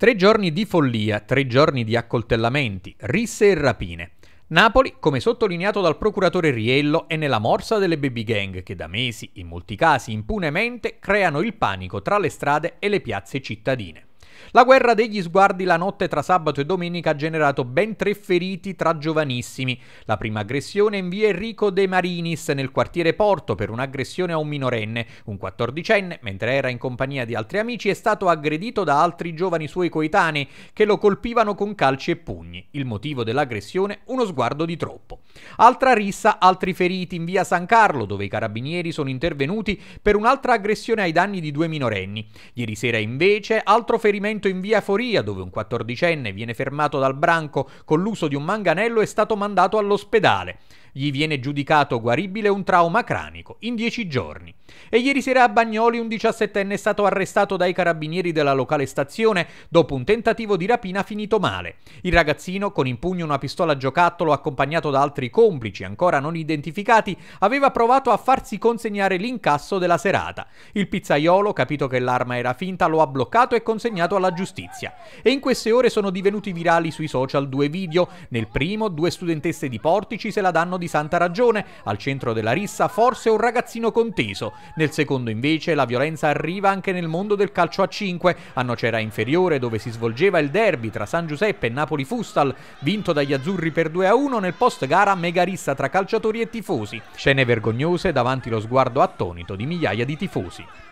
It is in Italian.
Tre giorni di follia, tre giorni di accoltellamenti, risse e rapine. Napoli, come sottolineato dal procuratore Riello, è nella morsa delle baby gang che da mesi, in molti casi impunemente, creano il panico tra le strade e le piazze cittadine. La guerra degli sguardi la notte tra sabato e domenica ha generato ben tre feriti tra giovanissimi. La prima aggressione in via Enrico De Marinis nel quartiere Porto per un'aggressione a un minorenne. Un quattordicenne, mentre era in compagnia di altri amici, è stato aggredito da altri giovani suoi coetanei che lo colpivano con calci e pugni. Il motivo dell'aggressione? Uno sguardo di troppo. Altra rissa, altri feriti in via San Carlo, dove i carabinieri sono intervenuti per un'altra aggressione ai danni di due minorenni. Ieri sera invece altro ferimento avvenimento in via Foria, dove un quattordicenne viene fermato dal branco con l'uso di un manganello, è stato mandato all'ospedale. Gli viene giudicato guaribile un trauma cranico in dieci giorni. E ieri sera a Bagnoli un 17enne è stato arrestato dai carabinieri della locale stazione dopo un tentativo di rapina finito male. Il ragazzino, con in pugno una pistola giocattolo accompagnato da altri complici ancora non identificati, aveva provato a farsi consegnare l'incasso della serata. Il pizzaiolo, capito che l'arma era finta, lo ha bloccato e consegnato alla giustizia. E in queste ore sono divenuti virali sui social due video. Nel primo, due studentesse di Portici se la danno di Santa Ragione, al centro della rissa forse un ragazzino conteso. Nel secondo invece la violenza arriva anche nel mondo del calcio a 5, a Nocera Inferiore dove si svolgeva il derby tra San Giuseppe e Napoli Fustal, vinto dagli azzurri per 2 a 1 nel post gara mega rissa tra calciatori e tifosi. Scene vergognose davanti lo sguardo attonito di migliaia di tifosi.